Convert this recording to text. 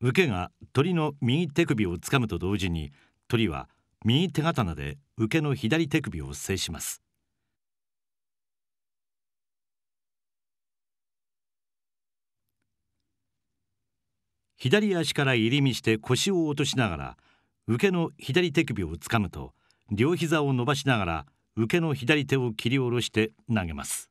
受けが鳥の右手首をつかむと同時に鳥は右手刀で受けの左手首を制します左足から入り身して腰を落としながら受けの左手首をつかむと両膝を伸ばしながら受けの左手を切り下ろして投げます